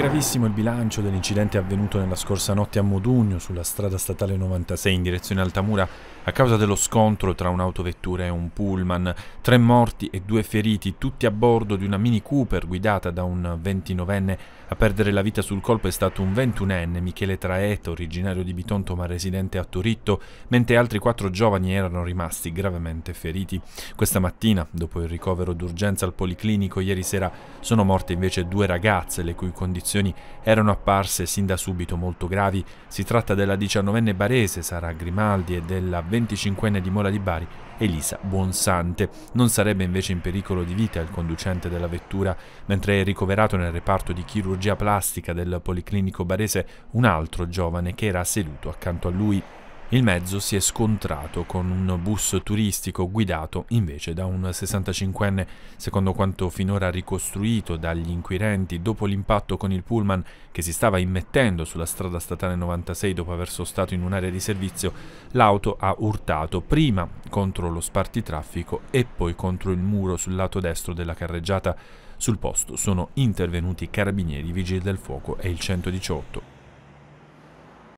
gravissimo il bilancio dell'incidente avvenuto nella scorsa notte a Modugno sulla strada statale 96 in direzione Altamura a causa dello scontro tra un'autovettura e un pullman, tre morti e due feriti, tutti a bordo di una Mini Cooper guidata da un ventinovenne. A perdere la vita sul colpo è stato un ventunenne, Michele Traeta, originario di Bitonto ma residente a Toritto, mentre altri quattro giovani erano rimasti gravemente feriti. Questa mattina, dopo il ricovero d'urgenza al policlinico ieri sera, sono morte invece due ragazze, le cui condizioni erano apparse sin da subito molto gravi. Si tratta della diciannovenne barese Sara Grimaldi e della 20 25enne di Mola di Bari, Elisa Buonsante. Non sarebbe invece in pericolo di vita il conducente della vettura, mentre è ricoverato nel reparto di chirurgia plastica del Policlinico Barese un altro giovane che era seduto accanto a lui. Il mezzo si è scontrato con un bus turistico guidato invece da un 65enne. Secondo quanto finora ricostruito dagli inquirenti, dopo l'impatto con il pullman che si stava immettendo sulla strada statale 96 dopo aver sostato in un'area di servizio, l'auto ha urtato prima contro lo spartitraffico e poi contro il muro sul lato destro della carreggiata. Sul posto sono intervenuti carabinieri, vigili del fuoco e il 118.